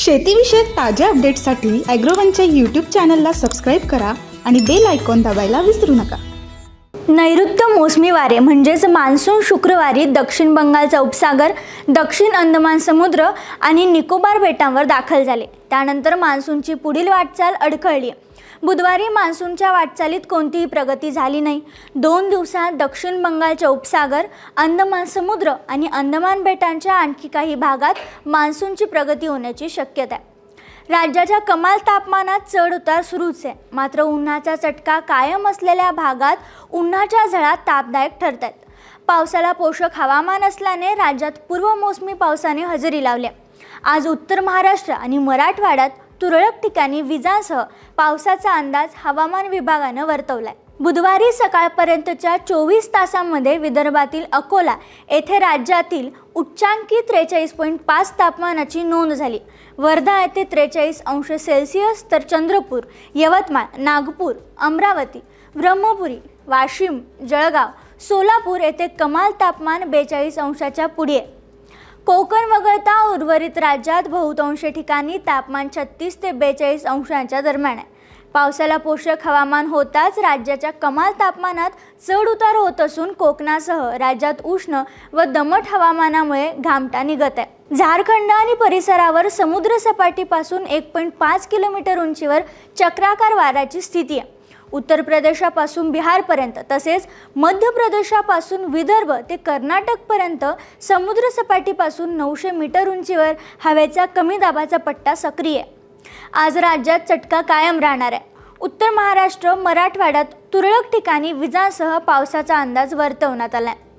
शेतीविषयक ताज्या अपडेट्ससाठी ॲग्रोवनच्या यूट्यूब चॅनलला सबस्क्राईब करा आणि बेल आयकॉन दाबायला विसरू नका नैऋत्य मोसमी वारे म्हणजेच मान्सून शुक्रवारी दक्षिण बंगालचा उपसागर दक्षिण अंदमान समुद्र आणि निकोबार बेटांवर दाखल झाले त्यानंतर मान्सूनची पुढील वाटचाल अडखळली बुधवारी मान्सूनच्या वाटचालीत कोणतीही प्रगती झाली नाही दोन दिवसात दक्षिण बंगालच्या उपसागर अंदमान समुद्र आणि अंदमान बेटांच्या आणखी काही भागात मान्सूनची प्रगती होण्याची शक्यता आहे राज्याच्या कमाल तापमानात चढ उतार सुरूच आहे मात्र उन्हाचा चटका कायम असलेल्या भागात उन्हाच्या झळा तापदायक ठरत आहेत पावसाला पोषक हवामान असल्याने राज्यात पूर्वमोसमी पावसाने हजेरी लावली आज उत्तर महाराष्ट्र आणि मराठवाड्यात तुरळक ठिकाणी विजांसह पावसाचा अंदाज हवामान विभागानं वर्तवला आहे बुधवारी सकाळपर्यंतच्या चोवीस तासांमध्ये विदर्भातील अकोला येथे राज्यातील उच्चांकी त्रेचाळीस पॉईंट पाच तापमानाची नोंद झाली वर्धा येथे त्रेचाळीस अंश सेल्सिअस तर चंद्रपूर यवतमाळ नागपूर अमरावती ब्रह्मपुरी वाशिम जळगाव सोलापूर येथे कमाल तापमान बेचाळीस अंशाच्या पुढे आहे कोकण वगळता उर्वरित राज्यात बहुतांश ठिकाणी तापमान छत्तीस ते बेचाळीस अंशांच्या दरम्यान आहे पावसाला पोषक हवामान होताच राज्याच्या कमाल तापमानात चढ उतार होत असून कोकणासह राज्यात उष्ण व दमट हवामानामुळे घामटा निघत आहे झारखंड आणि परिसरावर समुद्र सपाटीपासून एक पॉईंट पाच किलोमीटर उंचीवर चक्राकार वाराची स्थिती आहे उत्तर प्रदेशापासून बिहारपर्यंत तसेच मध्य प्रदेशापासून विदर्भ ते कर्नाटकपर्यंत समुद्रसपाटीपासून नऊशे मीटर उंचीवर हवेचा कमी दाबाचा पट्टा सक्रिय आहे आज राज्यात चटका कायम राहणार आहे उत्तर महाराष्ट्र मराठवाड्यात तुरळक ठिकाणी विजांसह पावसाचा अंदाज वर्तवण्यात आला आहे